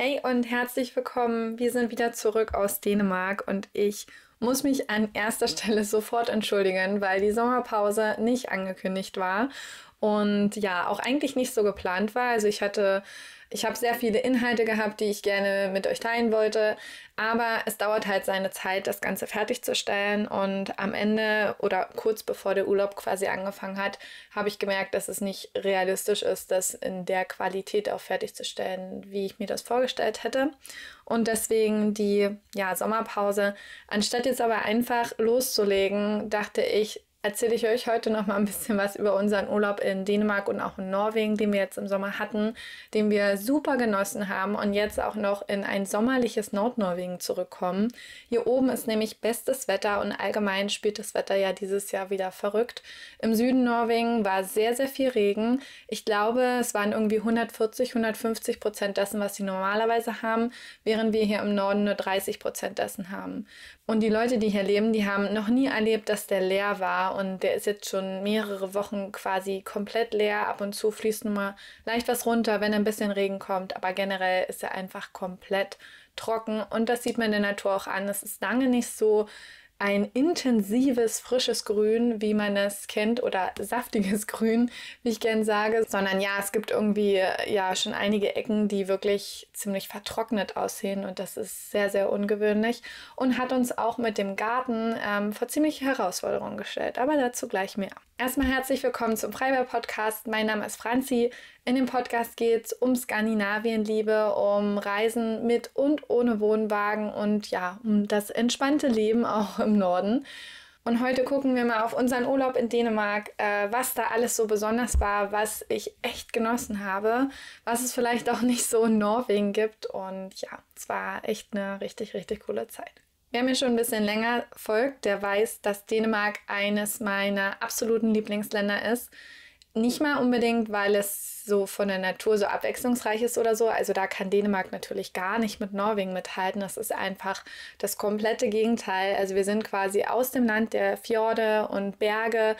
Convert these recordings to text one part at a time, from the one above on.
Hey und herzlich willkommen. Wir sind wieder zurück aus Dänemark und ich muss mich an erster Stelle sofort entschuldigen, weil die Sommerpause nicht angekündigt war und ja, auch eigentlich nicht so geplant war. Also ich hatte, ich habe sehr viele Inhalte gehabt, die ich gerne mit euch teilen wollte, aber es dauert halt seine Zeit, das Ganze fertigzustellen und am Ende oder kurz bevor der Urlaub quasi angefangen hat, habe ich gemerkt, dass es nicht realistisch ist, das in der Qualität auch fertigzustellen, wie ich mir das vorgestellt hätte. Und deswegen die ja, Sommerpause. Anstatt jetzt aber einfach loszulegen, dachte ich, erzähle ich euch heute noch mal ein bisschen was über unseren Urlaub in Dänemark und auch in Norwegen, den wir jetzt im Sommer hatten, den wir super genossen haben und jetzt auch noch in ein sommerliches Nordnorwegen zurückkommen. Hier oben ist nämlich bestes Wetter und allgemein spielt das Wetter ja dieses Jahr wieder verrückt. Im Süden Norwegen war sehr, sehr viel Regen. Ich glaube, es waren irgendwie 140, 150 Prozent dessen, was sie normalerweise haben, während wir hier im Norden nur 30 Prozent dessen haben. Und die Leute, die hier leben, die haben noch nie erlebt, dass der leer war und der ist jetzt schon mehrere Wochen quasi komplett leer. Ab und zu fließt nur mal leicht was runter, wenn ein bisschen Regen kommt, aber generell ist er einfach komplett trocken und das sieht man in der Natur auch an. Es ist lange nicht so, ein intensives, frisches Grün, wie man es kennt, oder saftiges Grün, wie ich gern sage, sondern ja, es gibt irgendwie äh, ja schon einige Ecken, die wirklich ziemlich vertrocknet aussehen und das ist sehr, sehr ungewöhnlich und hat uns auch mit dem Garten ähm, vor ziemliche Herausforderungen gestellt, aber dazu gleich mehr. Erstmal herzlich willkommen zum Freiberg Podcast. Mein Name ist Franzi. In dem Podcast geht es um Skandinavienliebe, um Reisen mit und ohne Wohnwagen und ja, um das entspannte Leben auch im Norden. Und heute gucken wir mal auf unseren Urlaub in Dänemark, äh, was da alles so besonders war, was ich echt genossen habe, was es vielleicht auch nicht so in Norwegen gibt. Und ja, es war echt eine richtig, richtig coole Zeit. Wer mir schon ein bisschen länger folgt, der weiß, dass Dänemark eines meiner absoluten Lieblingsländer ist nicht mal unbedingt, weil es so von der Natur so abwechslungsreich ist oder so. Also da kann Dänemark natürlich gar nicht mit Norwegen mithalten. Das ist einfach das komplette Gegenteil. Also wir sind quasi aus dem Land der Fjorde und Berge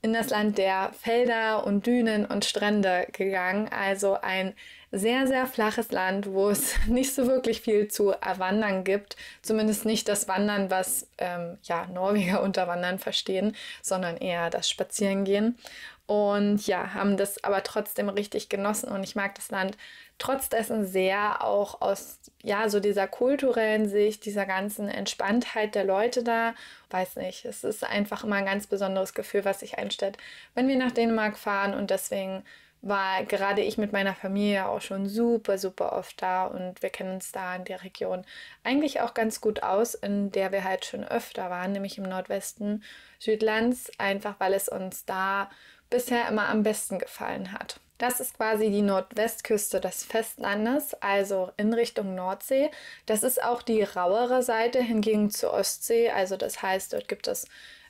in das Land der Felder und Dünen und Strände gegangen. Also ein sehr, sehr flaches Land, wo es nicht so wirklich viel zu erwandern gibt. Zumindest nicht das Wandern, was ähm, ja, Norweger unter Wandern verstehen, sondern eher das Spazierengehen und ja, haben das aber trotzdem richtig genossen und ich mag das Land trotz dessen sehr auch aus ja, so dieser kulturellen Sicht, dieser ganzen Entspanntheit der Leute da, weiß nicht, es ist einfach immer ein ganz besonderes Gefühl, was sich einstellt, wenn wir nach Dänemark fahren und deswegen war gerade ich mit meiner Familie auch schon super, super oft da und wir kennen uns da in der Region eigentlich auch ganz gut aus, in der wir halt schon öfter waren, nämlich im Nordwesten Südlands, einfach weil es uns da bisher immer am besten gefallen hat. Das ist quasi die Nordwestküste des Festlandes, also in Richtung Nordsee. Das ist auch die rauere Seite hingegen zur Ostsee. Also das heißt, dort gibt es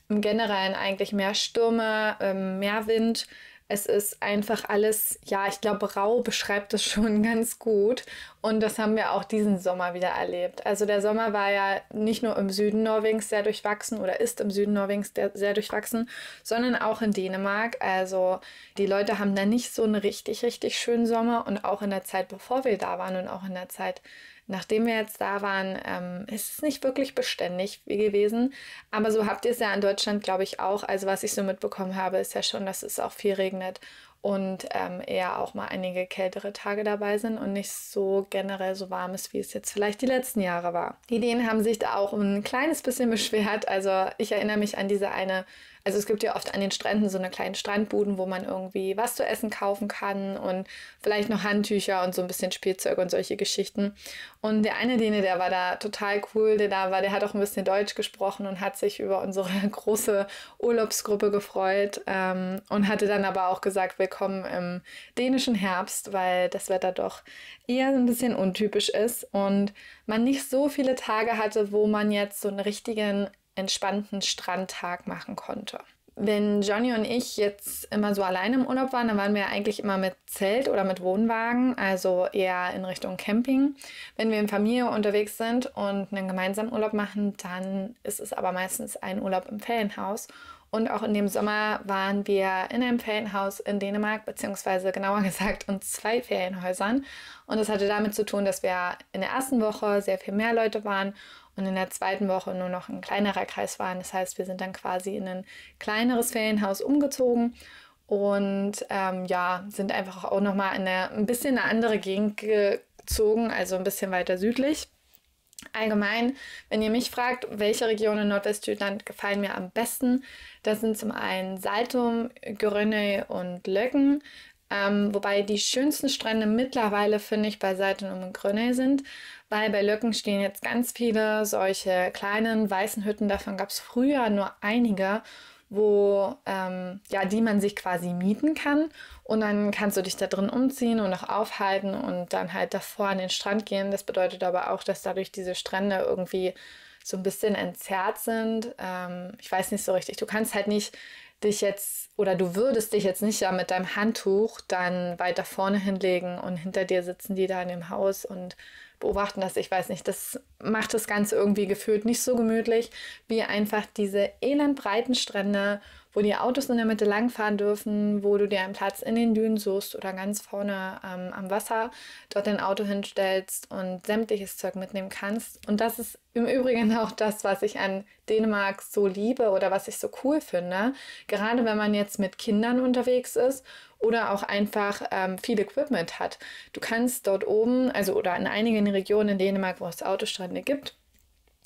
im Generellen eigentlich mehr Stürme, ähm, mehr Wind. Es ist einfach alles, ja, ich glaube, rau beschreibt es schon ganz gut. Und das haben wir auch diesen Sommer wieder erlebt. Also der Sommer war ja nicht nur im Süden Norwegens sehr durchwachsen oder ist im Süden Norwegens sehr durchwachsen, sondern auch in Dänemark. Also die Leute haben da nicht so einen richtig, richtig schönen Sommer. Und auch in der Zeit, bevor wir da waren und auch in der Zeit, nachdem wir jetzt da waren, ähm, ist es nicht wirklich beständig gewesen. Aber so habt ihr es ja in Deutschland, glaube ich, auch. Also was ich so mitbekommen habe, ist ja schon, dass es auch viel regnet und ähm, eher auch mal einige kältere Tage dabei sind und nicht so generell so warm ist, wie es jetzt vielleicht die letzten Jahre war. Die Ideen haben sich da auch ein kleines bisschen beschwert. Also ich erinnere mich an diese eine also es gibt ja oft an den Stränden so eine kleine Strandbuden, wo man irgendwie was zu essen kaufen kann und vielleicht noch Handtücher und so ein bisschen Spielzeug und solche Geschichten. Und der eine Däne, der war da total cool, der da war, der hat auch ein bisschen Deutsch gesprochen und hat sich über unsere große Urlaubsgruppe gefreut ähm, und hatte dann aber auch gesagt, willkommen im dänischen Herbst, weil das Wetter doch eher ein bisschen untypisch ist und man nicht so viele Tage hatte, wo man jetzt so einen richtigen entspannten Strandtag machen konnte. Wenn Johnny und ich jetzt immer so alleine im Urlaub waren, dann waren wir eigentlich immer mit Zelt oder mit Wohnwagen, also eher in Richtung Camping. Wenn wir in Familie unterwegs sind und einen gemeinsamen Urlaub machen, dann ist es aber meistens ein Urlaub im Ferienhaus und auch in dem Sommer waren wir in einem Ferienhaus in Dänemark, beziehungsweise genauer gesagt in zwei Ferienhäusern. Und das hatte damit zu tun, dass wir in der ersten Woche sehr viel mehr Leute waren und in der zweiten Woche nur noch ein kleinerer Kreis waren. Das heißt, wir sind dann quasi in ein kleineres Ferienhaus umgezogen und ähm, ja, sind einfach auch nochmal in eine, ein bisschen eine andere Gegend gezogen, also ein bisschen weiter südlich. Allgemein, wenn ihr mich fragt, welche Regionen in Nordwestjütland gefallen mir am besten, das sind zum einen Saltum, Grönne und Löcken. Ähm, wobei die schönsten Strände mittlerweile, finde ich, bei Seitenum und Grönay sind, weil bei Löcken stehen jetzt ganz viele solche kleinen weißen Hütten. Davon gab es früher nur einige, wo, ähm, ja, die man sich quasi mieten kann. Und dann kannst du dich da drin umziehen und auch aufhalten und dann halt davor an den Strand gehen. Das bedeutet aber auch, dass dadurch diese Strände irgendwie so ein bisschen entzerrt sind. Ähm, ich weiß nicht so richtig. Du kannst halt nicht dich jetzt oder du würdest dich jetzt nicht ja mit deinem Handtuch dann weiter vorne hinlegen und hinter dir sitzen die da in dem Haus und beobachten das. Ich weiß nicht, das macht das Ganze irgendwie gefühlt nicht so gemütlich, wie einfach diese elendbreiten Strände wo die Autos in der Mitte langfahren dürfen, wo du dir einen Platz in den Dünen suchst oder ganz vorne ähm, am Wasser dort dein Auto hinstellst und sämtliches Zeug mitnehmen kannst. Und das ist im Übrigen auch das, was ich an Dänemark so liebe oder was ich so cool finde. Gerade wenn man jetzt mit Kindern unterwegs ist oder auch einfach ähm, viel Equipment hat. Du kannst dort oben, also oder in einigen Regionen in Dänemark, wo es Autostrände gibt,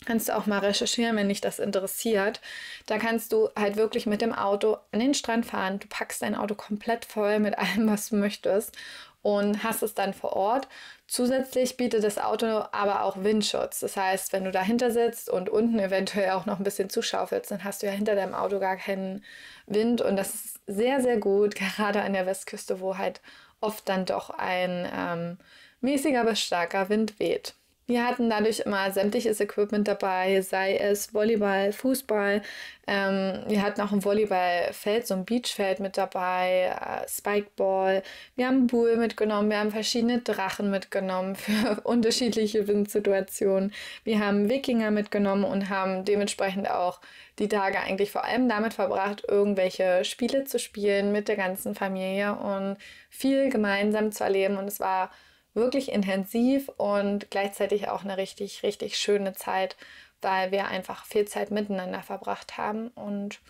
kannst du auch mal recherchieren, wenn dich das interessiert. Da kannst du halt wirklich mit dem Auto an den Strand fahren. Du packst dein Auto komplett voll mit allem, was du möchtest und hast es dann vor Ort. Zusätzlich bietet das Auto aber auch Windschutz. Das heißt, wenn du dahinter sitzt und unten eventuell auch noch ein bisschen zuschaufelst, dann hast du ja hinter deinem Auto gar keinen Wind und das ist sehr, sehr gut, gerade an der Westküste, wo halt oft dann doch ein ähm, mäßiger bis starker Wind weht. Wir hatten dadurch immer sämtliches Equipment dabei, sei es Volleyball, Fußball. Ähm, wir hatten auch ein Volleyballfeld, so ein Beachfeld mit dabei, äh, Spikeball. Wir haben Bull mitgenommen, wir haben verschiedene Drachen mitgenommen für unterschiedliche Windsituationen. Wir haben Wikinger mitgenommen und haben dementsprechend auch die Tage eigentlich vor allem damit verbracht, irgendwelche Spiele zu spielen mit der ganzen Familie und viel gemeinsam zu erleben. Und es war wirklich intensiv und gleichzeitig auch eine richtig, richtig schöne Zeit, weil wir einfach viel Zeit miteinander verbracht haben und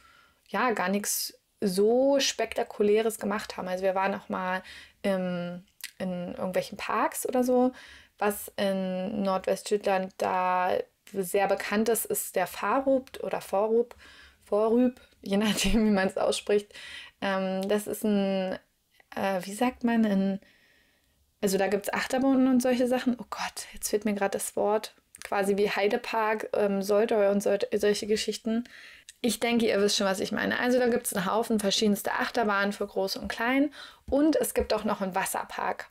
ja, gar nichts so spektakuläres gemacht haben. Also wir waren auch mal im, in irgendwelchen Parks oder so. Was in Nordwestschüttland da sehr bekannt ist, ist der Fahrrup oder Vorrup, Vorrüb, je nachdem, wie man es ausspricht. Ähm, das ist ein, äh, wie sagt man, ein also da gibt es Achterbunden und solche Sachen. Oh Gott, jetzt fehlt mir gerade das Wort. Quasi wie Heidepark, ähm, Soldau und sol solche Geschichten. Ich denke, ihr wisst schon, was ich meine. Also da gibt es einen Haufen verschiedenste Achterbahnen für groß und klein. Und es gibt auch noch einen Wasserpark.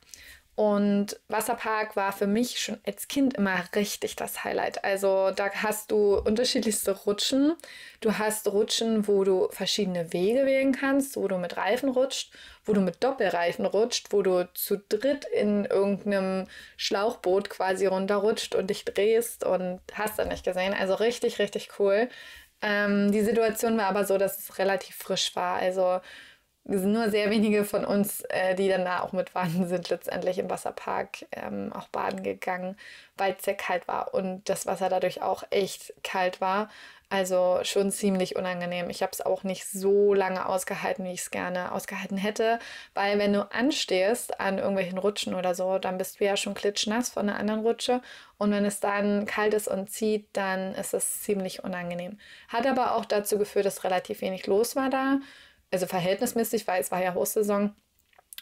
Und Wasserpark war für mich schon als Kind immer richtig das Highlight. Also da hast du unterschiedlichste Rutschen. Du hast Rutschen, wo du verschiedene Wege wählen kannst, wo du mit Reifen rutscht, wo du mit Doppelreifen rutscht, wo du zu dritt in irgendeinem Schlauchboot quasi runterrutscht und dich drehst und hast dann nicht gesehen. Also richtig, richtig cool. Ähm, die Situation war aber so, dass es relativ frisch war. Also nur sehr wenige von uns, äh, die dann da auch mit waren, sind letztendlich im Wasserpark ähm, auch baden gegangen, weil es sehr kalt war und das Wasser dadurch auch echt kalt war. Also schon ziemlich unangenehm. Ich habe es auch nicht so lange ausgehalten, wie ich es gerne ausgehalten hätte, weil wenn du anstehst an irgendwelchen Rutschen oder so, dann bist du ja schon klitschnass von einer anderen Rutsche und wenn es dann kalt ist und zieht, dann ist es ziemlich unangenehm. Hat aber auch dazu geführt, dass relativ wenig los war da also verhältnismäßig, weil es war ja Hochsaison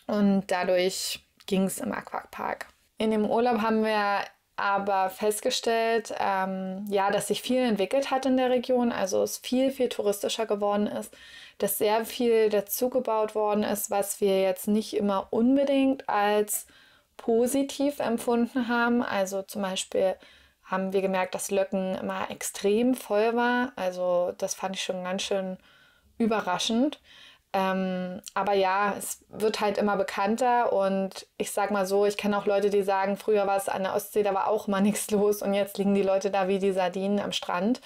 und dadurch ging es im Aquapark. In dem Urlaub haben wir aber festgestellt, ähm, ja, dass sich viel entwickelt hat in der Region, also es viel, viel touristischer geworden ist, dass sehr viel dazugebaut worden ist, was wir jetzt nicht immer unbedingt als positiv empfunden haben. Also zum Beispiel haben wir gemerkt, dass Löcken immer extrem voll war. Also das fand ich schon ganz schön überraschend. Ähm, aber ja, es wird halt immer bekannter und ich sag mal so, ich kenne auch Leute, die sagen, früher war es an der Ostsee, da war auch mal nichts los und jetzt liegen die Leute da wie die Sardinen am Strand.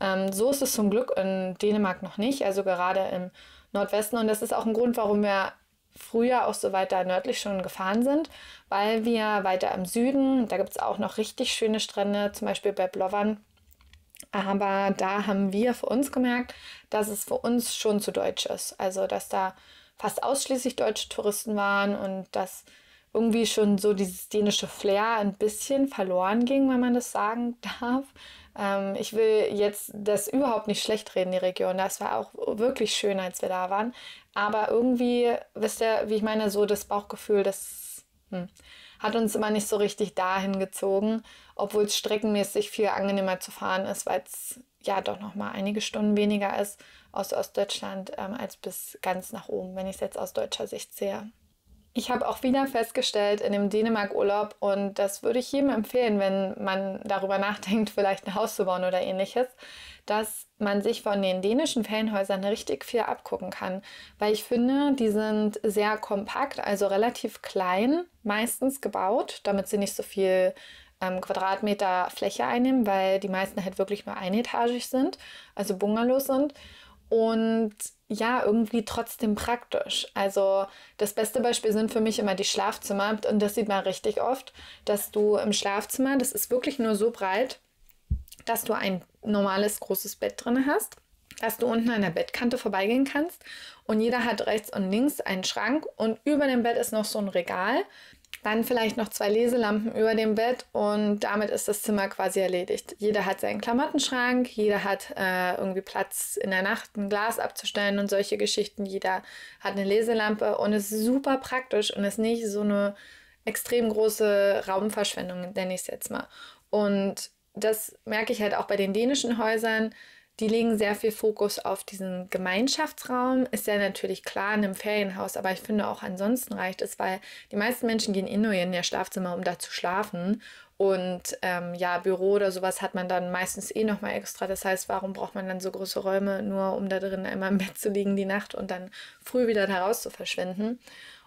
Ähm, so ist es zum Glück in Dänemark noch nicht, also gerade im Nordwesten und das ist auch ein Grund, warum wir früher auch so weiter nördlich schon gefahren sind, weil wir weiter im Süden, da gibt es auch noch richtig schöne Strände, zum Beispiel bei Blovern, aber da haben wir für uns gemerkt, dass es für uns schon zu deutsch ist. Also, dass da fast ausschließlich deutsche Touristen waren und dass irgendwie schon so dieses dänische Flair ein bisschen verloren ging, wenn man das sagen darf. Ähm, ich will jetzt das überhaupt nicht schlecht reden, die Region. Das war auch wirklich schön, als wir da waren. Aber irgendwie, wisst ihr, wie ich meine, so das Bauchgefühl, das hm, hat uns immer nicht so richtig dahin gezogen obwohl es streckenmäßig viel angenehmer zu fahren ist, weil es ja doch noch mal einige Stunden weniger ist aus Ostdeutschland ähm, als bis ganz nach oben, wenn ich es jetzt aus deutscher Sicht sehe. Ich habe auch wieder festgestellt in dem Dänemark-Urlaub und das würde ich jedem empfehlen, wenn man darüber nachdenkt, vielleicht ein Haus zu bauen oder ähnliches, dass man sich von den dänischen Ferienhäusern richtig viel abgucken kann, weil ich finde, die sind sehr kompakt, also relativ klein, meistens gebaut, damit sie nicht so viel ähm, Quadratmeter Fläche einnehmen, weil die meisten halt wirklich nur einetagig sind, also Bungalows sind. Und ja, irgendwie trotzdem praktisch. Also das beste Beispiel sind für mich immer die Schlafzimmer und das sieht man richtig oft, dass du im Schlafzimmer, das ist wirklich nur so breit, dass du ein normales großes Bett drin hast, dass du unten an der Bettkante vorbeigehen kannst und jeder hat rechts und links einen Schrank und über dem Bett ist noch so ein Regal dann vielleicht noch zwei Leselampen über dem Bett und damit ist das Zimmer quasi erledigt. Jeder hat seinen Klamottenschrank, jeder hat äh, irgendwie Platz in der Nacht ein Glas abzustellen und solche Geschichten. Jeder hat eine Leselampe und ist super praktisch und ist nicht so eine extrem große Raumverschwendung, nenne ich es jetzt mal. Und das merke ich halt auch bei den dänischen Häusern die legen sehr viel Fokus auf diesen Gemeinschaftsraum. Ist ja natürlich klar in einem Ferienhaus, aber ich finde auch ansonsten reicht es, weil die meisten Menschen gehen in eh nur in ihr Schlafzimmer, um da zu schlafen. Und ähm, ja, Büro oder sowas hat man dann meistens eh nochmal extra. Das heißt, warum braucht man dann so große Räume, nur um da drin einmal im Bett zu liegen die Nacht und dann früh wieder heraus zu verschwinden?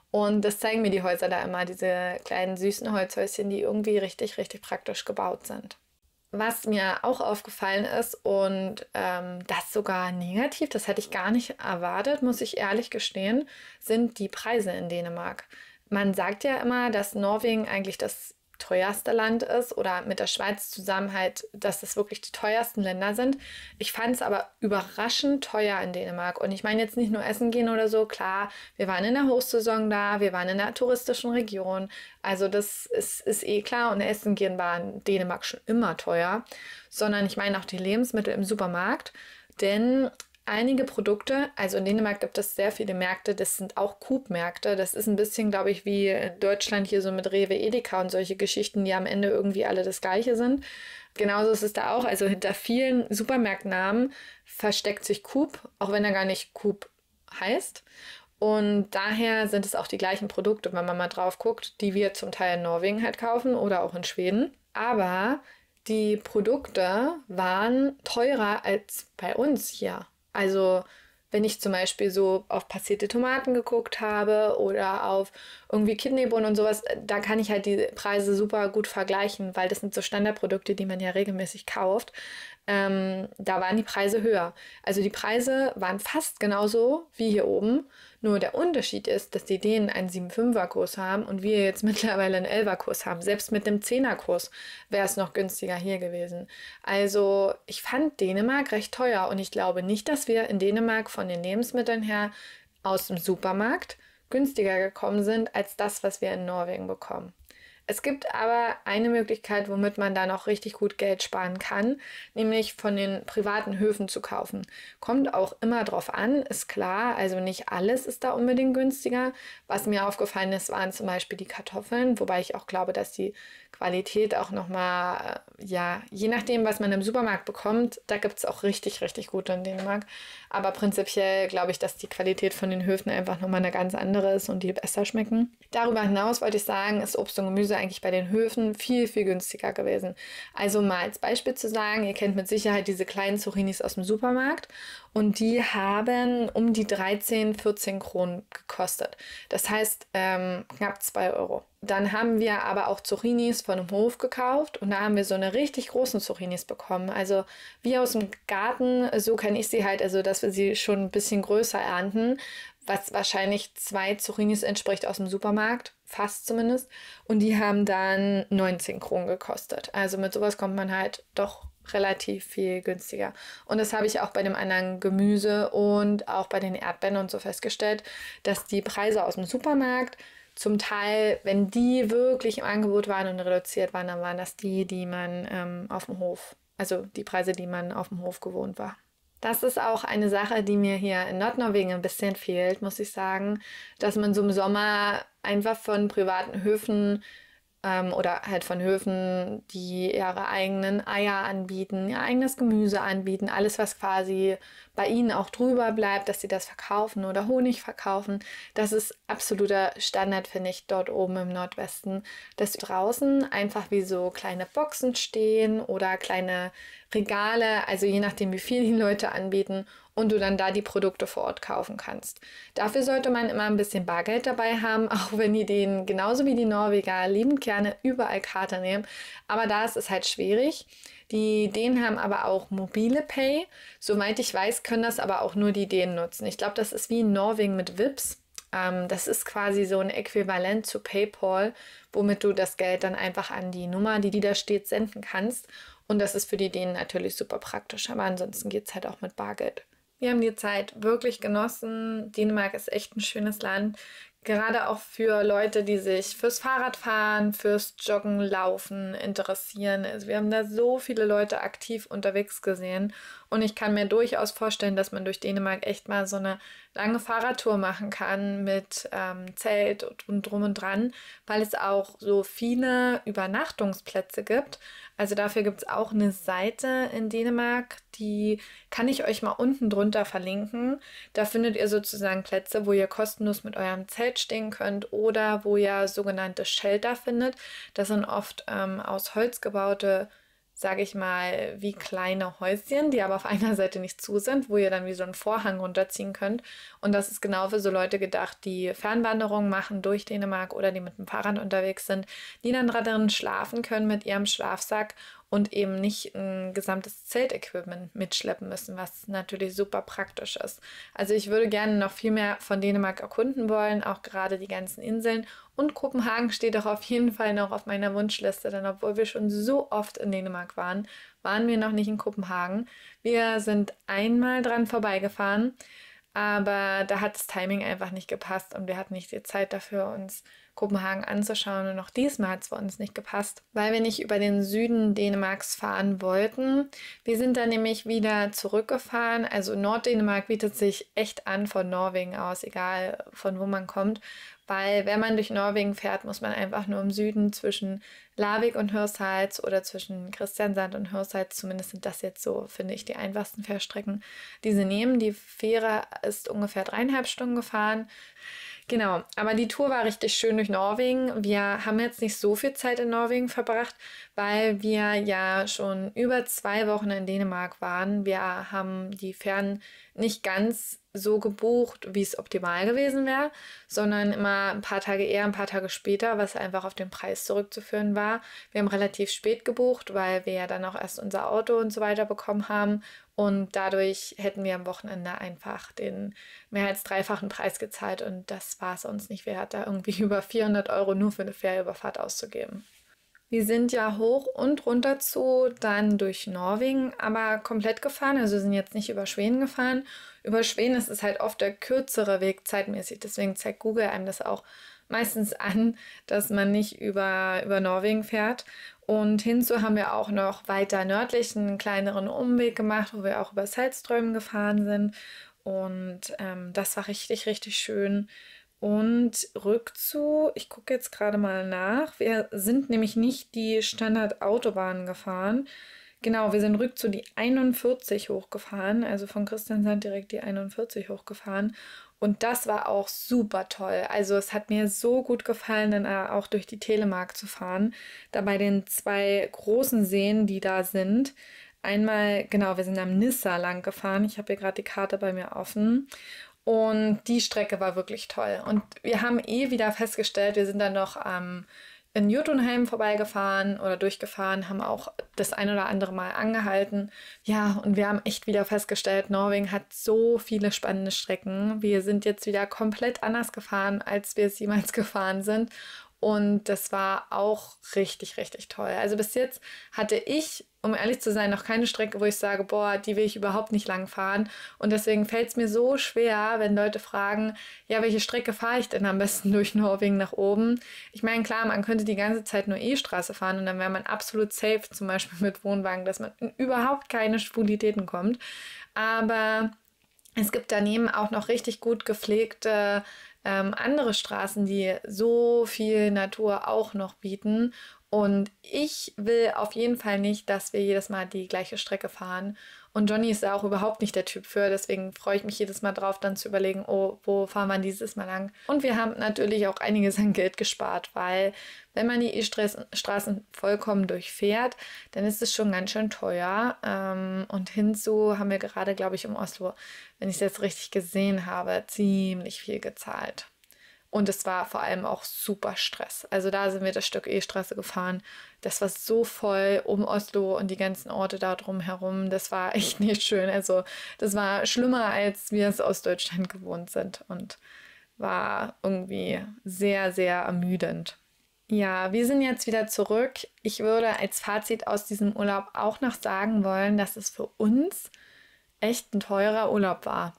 Und das zeigen mir die Häuser da immer, diese kleinen süßen Holzhäuschen, die irgendwie richtig, richtig praktisch gebaut sind was mir auch aufgefallen ist und ähm, das sogar negativ, das hätte ich gar nicht erwartet, muss ich ehrlich gestehen, sind die Preise in Dänemark. Man sagt ja immer, dass Norwegen eigentlich das teuerste Land ist oder mit der Schweiz zusammen halt, dass das wirklich die teuersten Länder sind. Ich fand es aber überraschend teuer in Dänemark. Und ich meine jetzt nicht nur Essen gehen oder so, klar, wir waren in der Hochsaison da, wir waren in der touristischen Region. Also das ist, ist eh klar und Essen gehen war in Dänemark schon immer teuer, sondern ich meine auch die Lebensmittel im Supermarkt. Denn einige Produkte, also in Dänemark gibt es sehr viele Märkte, das sind auch Coop-Märkte. Das ist ein bisschen, glaube ich, wie in Deutschland hier so mit Rewe, Edeka und solche Geschichten, die am Ende irgendwie alle das Gleiche sind. Genauso ist es da auch. Also hinter vielen Supermarktnamen versteckt sich Coop, auch wenn er gar nicht Coop heißt. Und daher sind es auch die gleichen Produkte, wenn man mal drauf guckt, die wir zum Teil in Norwegen halt kaufen oder auch in Schweden. Aber die Produkte waren teurer als bei uns hier. Also wenn ich zum Beispiel so auf passierte Tomaten geguckt habe oder auf irgendwie Kidneybohnen und sowas, da kann ich halt die Preise super gut vergleichen, weil das sind so Standardprodukte, die man ja regelmäßig kauft ähm, da waren die Preise höher. Also die Preise waren fast genauso wie hier oben. Nur der Unterschied ist, dass die Dänen einen 7,5er-Kurs haben und wir jetzt mittlerweile einen 11er-Kurs haben. Selbst mit einem 10er-Kurs wäre es noch günstiger hier gewesen. Also ich fand Dänemark recht teuer und ich glaube nicht, dass wir in Dänemark von den Lebensmitteln her aus dem Supermarkt günstiger gekommen sind als das, was wir in Norwegen bekommen. Es gibt aber eine Möglichkeit, womit man da noch richtig gut Geld sparen kann, nämlich von den privaten Höfen zu kaufen. Kommt auch immer drauf an, ist klar, also nicht alles ist da unbedingt günstiger. Was mir aufgefallen ist, waren zum Beispiel die Kartoffeln, wobei ich auch glaube, dass die Qualität auch nochmal, äh, ja, je nachdem, was man im Supermarkt bekommt, da gibt es auch richtig, richtig gute in Dänemark. Aber prinzipiell glaube ich, dass die Qualität von den Höfen einfach nochmal eine ganz andere ist und die besser schmecken. Darüber hinaus wollte ich sagen, ist Obst und Gemüse Gemüse eigentlich bei den Höfen viel, viel günstiger gewesen. Also mal als Beispiel zu sagen, ihr kennt mit Sicherheit diese kleinen Zucchinis aus dem Supermarkt und die haben um die 13, 14 Kronen gekostet. Das heißt ähm, knapp 2 Euro. Dann haben wir aber auch Zucchinis von einem Hof gekauft und da haben wir so eine richtig großen Zucchinis bekommen. Also wie aus dem Garten, so kenne ich sie halt, also dass wir sie schon ein bisschen größer ernten, was wahrscheinlich zwei Zucchinis entspricht aus dem Supermarkt, fast zumindest. Und die haben dann 19 Kronen gekostet. Also mit sowas kommt man halt doch relativ viel günstiger. Und das habe ich auch bei dem anderen Gemüse und auch bei den Erdbeeren und so festgestellt, dass die Preise aus dem Supermarkt zum Teil, wenn die wirklich im Angebot waren und reduziert waren, dann waren das die, die man ähm, auf dem Hof, also die Preise, die man auf dem Hof gewohnt war. Das ist auch eine Sache, die mir hier in Nordnorwegen ein bisschen fehlt, muss ich sagen, dass man so im Sommer einfach von privaten Höfen ähm, oder halt von Höfen, die ihre eigenen Eier anbieten, ihr eigenes Gemüse anbieten, alles, was quasi bei ihnen auch drüber bleibt, dass sie das verkaufen oder Honig verkaufen. Das ist absoluter Standard, finde ich, dort oben im Nordwesten, dass draußen einfach wie so kleine Boxen stehen oder kleine Regale, also je nachdem, wie viel die Leute anbieten und du dann da die Produkte vor Ort kaufen kannst. Dafür sollte man immer ein bisschen Bargeld dabei haben, auch wenn die Dänen genauso wie die Norweger lieben gerne überall Karte nehmen. Aber da ist es halt schwierig. Die Dänen haben aber auch mobile Pay. Soweit ich weiß, können das aber auch nur die Dänen nutzen. Ich glaube, das ist wie in Norwegen mit VIPs. Ähm, das ist quasi so ein Äquivalent zu PayPal, womit du das Geld dann einfach an die Nummer, die die da steht, senden kannst. Und das ist für die Dänen natürlich super praktisch. Aber ansonsten geht es halt auch mit Bargeld. Wir haben die Zeit wirklich genossen. Dänemark ist echt ein schönes Land. Gerade auch für Leute, die sich fürs Fahrradfahren, fürs Joggen, Laufen interessieren. Also wir haben da so viele Leute aktiv unterwegs gesehen und ich kann mir durchaus vorstellen, dass man durch Dänemark echt mal so eine lange Fahrradtour machen kann mit ähm, Zelt und drum und dran, weil es auch so viele Übernachtungsplätze gibt. Also dafür gibt es auch eine Seite in Dänemark, die kann ich euch mal unten drunter verlinken. Da findet ihr sozusagen Plätze, wo ihr kostenlos mit eurem Zelt stehen könnt oder wo ihr sogenannte Shelter findet. Das sind oft ähm, aus Holz gebaute sage ich mal, wie kleine Häuschen, die aber auf einer Seite nicht zu sind, wo ihr dann wie so einen Vorhang runterziehen könnt. Und das ist genau für so Leute gedacht, die Fernwanderungen machen durch Dänemark oder die mit dem Fahrrad unterwegs sind, die dann drin schlafen können mit ihrem Schlafsack und eben nicht ein gesamtes Zeltequipment mitschleppen müssen, was natürlich super praktisch ist. Also ich würde gerne noch viel mehr von Dänemark erkunden wollen, auch gerade die ganzen Inseln. Und Kopenhagen steht auch auf jeden Fall noch auf meiner Wunschliste, denn obwohl wir schon so oft in Dänemark waren, waren wir noch nicht in Kopenhagen. Wir sind einmal dran vorbeigefahren, aber da hat das Timing einfach nicht gepasst und wir hatten nicht die Zeit dafür, uns Kopenhagen anzuschauen. Und auch diesmal hat es für uns nicht gepasst, weil wir nicht über den Süden Dänemarks fahren wollten. Wir sind dann nämlich wieder zurückgefahren. Also Norddänemark bietet sich echt an von Norwegen aus, egal von wo man kommt. Weil wenn man durch Norwegen fährt, muss man einfach nur im Süden zwischen Larvik und Hirshals oder zwischen Christiansand und Hirshals, zumindest sind das jetzt so, finde ich, die einfachsten Fährstrecken, diese nehmen. Die Fähre ist ungefähr dreieinhalb Stunden gefahren. Genau, aber die Tour war richtig schön durch Norwegen. Wir haben jetzt nicht so viel Zeit in Norwegen verbracht, weil wir ja schon über zwei Wochen in Dänemark waren. Wir haben die Fähren nicht ganz so gebucht, wie es optimal gewesen wäre, sondern immer ein paar Tage eher, ein paar Tage später, was einfach auf den Preis zurückzuführen war. Wir haben relativ spät gebucht, weil wir ja dann auch erst unser Auto und so weiter bekommen haben und dadurch hätten wir am Wochenende einfach den mehr als dreifachen Preis gezahlt und das war es uns nicht wert, da irgendwie über 400 Euro nur für eine Ferienüberfahrt auszugeben. Wir sind ja hoch und runter zu, dann durch Norwegen, aber komplett gefahren. Also sind jetzt nicht über Schweden gefahren. Über Schweden ist es halt oft der kürzere Weg zeitmäßig. Deswegen zeigt Google einem das auch meistens an, dass man nicht über, über Norwegen fährt. Und hinzu haben wir auch noch weiter nördlich einen kleineren Umweg gemacht, wo wir auch über Salzströmen gefahren sind. Und ähm, das war richtig, richtig schön. Und rückzu, ich gucke jetzt gerade mal nach, wir sind nämlich nicht die Standard-Autobahn gefahren. Genau, wir sind rückzu die 41 hochgefahren, also von Christiansand direkt die 41 hochgefahren. Und das war auch super toll. Also es hat mir so gut gefallen, dann äh, auch durch die Telemark zu fahren. Da bei den zwei großen Seen, die da sind, einmal, genau, wir sind am Nissa lang gefahren. Ich habe hier gerade die Karte bei mir offen. Und die Strecke war wirklich toll. Und wir haben eh wieder festgestellt, wir sind dann noch am ähm, Newtonheim vorbeigefahren oder durchgefahren, haben auch das ein oder andere Mal angehalten. Ja, und wir haben echt wieder festgestellt, Norwegen hat so viele spannende Strecken. Wir sind jetzt wieder komplett anders gefahren, als wir es jemals gefahren sind. Und das war auch richtig, richtig toll. Also bis jetzt hatte ich um ehrlich zu sein, noch keine Strecke, wo ich sage, boah, die will ich überhaupt nicht lang fahren. Und deswegen fällt es mir so schwer, wenn Leute fragen, ja, welche Strecke fahre ich denn am besten durch Norwegen nach oben? Ich meine, klar, man könnte die ganze Zeit nur E-Straße fahren und dann wäre man absolut safe, zum Beispiel mit Wohnwagen, dass man in überhaupt keine Spulitäten kommt. Aber es gibt daneben auch noch richtig gut gepflegte ähm, andere Straßen, die so viel Natur auch noch bieten. Und ich will auf jeden Fall nicht, dass wir jedes Mal die gleiche Strecke fahren. Und Johnny ist da auch überhaupt nicht der Typ für. Deswegen freue ich mich jedes Mal drauf, dann zu überlegen, oh, wo fahren wir dieses Mal lang? Und wir haben natürlich auch einiges an Geld gespart, weil wenn man die E-Straßen vollkommen durchfährt, dann ist es schon ganz schön teuer. Ähm, und hinzu haben wir gerade, glaube ich, im Oslo, wenn ich es jetzt richtig gesehen habe, ziemlich viel gezahlt. Und es war vor allem auch super Stress. Also da sind wir das Stück E-Straße gefahren. Das war so voll um Oslo und die ganzen Orte da drumherum. Das war echt nicht schön. Also das war schlimmer, als wir es aus Deutschland gewohnt sind und war irgendwie sehr, sehr ermüdend. Ja, wir sind jetzt wieder zurück. Ich würde als Fazit aus diesem Urlaub auch noch sagen wollen, dass es für uns echt ein teurer Urlaub war,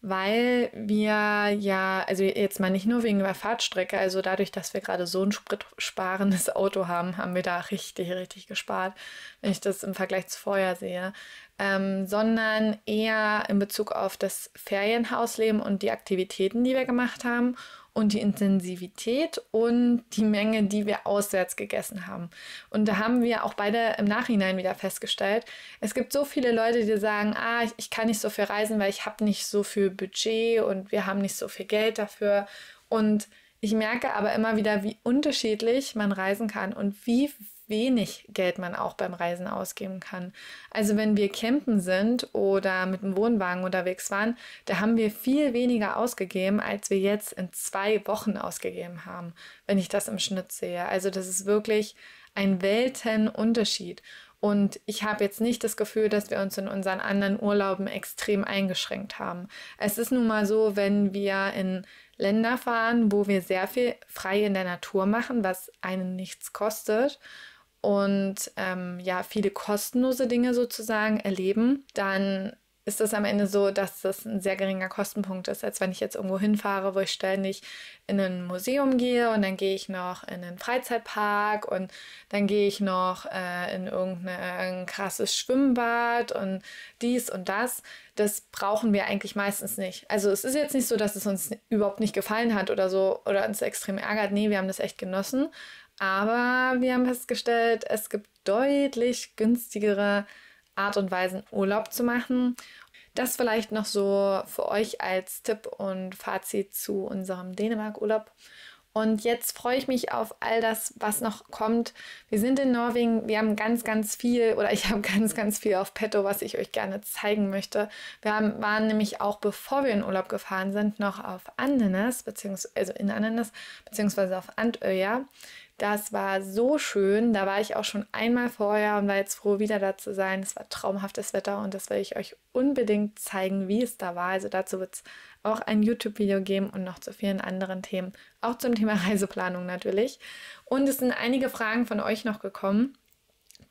weil wir ja, also jetzt mal nicht nur wegen der Fahrtstrecke, also dadurch, dass wir gerade so ein spritsparendes Auto haben, haben wir da richtig, richtig gespart, wenn ich das im Vergleich zu vorher sehe, ähm, sondern eher in Bezug auf das Ferienhausleben und die Aktivitäten, die wir gemacht haben und die Intensivität und die Menge, die wir auswärts gegessen haben. Und da haben wir auch beide im Nachhinein wieder festgestellt, es gibt so viele Leute, die sagen, ah, ich, ich kann nicht so viel reisen, weil ich habe nicht so viel Budget und wir haben nicht so viel Geld dafür. Und ich merke aber immer wieder, wie unterschiedlich man reisen kann und wie wenig Geld man auch beim Reisen ausgeben kann. Also wenn wir campen sind oder mit dem Wohnwagen unterwegs waren, da haben wir viel weniger ausgegeben, als wir jetzt in zwei Wochen ausgegeben haben, wenn ich das im Schnitt sehe. Also das ist wirklich ein Weltenunterschied. Und ich habe jetzt nicht das Gefühl, dass wir uns in unseren anderen Urlauben extrem eingeschränkt haben. Es ist nun mal so, wenn wir in Länder fahren, wo wir sehr viel frei in der Natur machen, was einen nichts kostet und ähm, ja, viele kostenlose Dinge sozusagen erleben, dann ist das am Ende so, dass das ein sehr geringer Kostenpunkt ist, als wenn ich jetzt irgendwo hinfahre, wo ich ständig in ein Museum gehe und dann gehe ich noch in einen Freizeitpark und dann gehe ich noch äh, in irgendein krasses Schwimmbad und dies und das. Das brauchen wir eigentlich meistens nicht. Also es ist jetzt nicht so, dass es uns überhaupt nicht gefallen hat oder so oder uns extrem ärgert. Nee, wir haben das echt genossen. Aber wir haben festgestellt, es gibt deutlich günstigere Art und Weisen, Urlaub zu machen. Das vielleicht noch so für euch als Tipp und Fazit zu unserem Dänemark-Urlaub. Und jetzt freue ich mich auf all das, was noch kommt. Wir sind in Norwegen, wir haben ganz, ganz viel oder ich habe ganz, ganz viel auf Petto, was ich euch gerne zeigen möchte. Wir haben, waren nämlich auch, bevor wir in Urlaub gefahren sind, noch auf Andenes, beziehungsweise also in Andenes, beziehungsweise auf Andøya. Das war so schön. Da war ich auch schon einmal vorher und war jetzt froh, wieder da zu sein. Es war traumhaftes Wetter und das will ich euch unbedingt zeigen, wie es da war. Also dazu wird es auch ein YouTube-Video geben und noch zu vielen anderen Themen. Auch zum Thema Reiseplanung natürlich. Und es sind einige Fragen von euch noch gekommen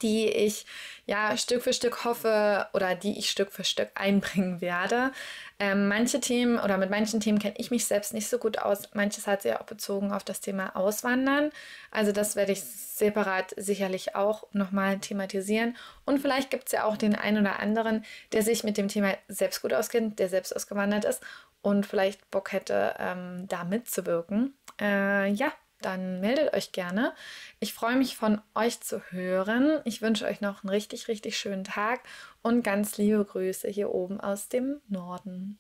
die ich ja Stück für Stück hoffe oder die ich Stück für Stück einbringen werde. Ähm, manche Themen oder mit manchen Themen kenne ich mich selbst nicht so gut aus. Manches hat sich auch bezogen auf das Thema Auswandern. Also das werde ich separat sicherlich auch nochmal thematisieren. Und vielleicht gibt es ja auch den einen oder anderen, der sich mit dem Thema selbst gut auskennt, der selbst ausgewandert ist und vielleicht Bock hätte, ähm, da mitzuwirken. Äh, ja, dann meldet euch gerne. Ich freue mich von euch zu hören. Ich wünsche euch noch einen richtig, richtig schönen Tag und ganz liebe Grüße hier oben aus dem Norden.